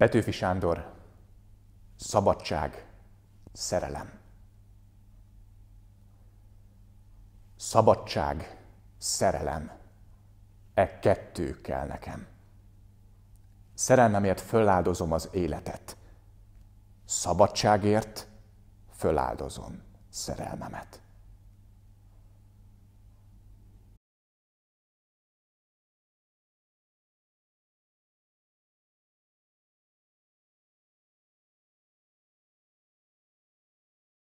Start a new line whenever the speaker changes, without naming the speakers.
Petőfi Sándor,
szabadság, szerelem. Szabadság, szerelem. E kettő kell nekem. Szerelmemért föláldozom az életet. Szabadságért föláldozom szerelmemet.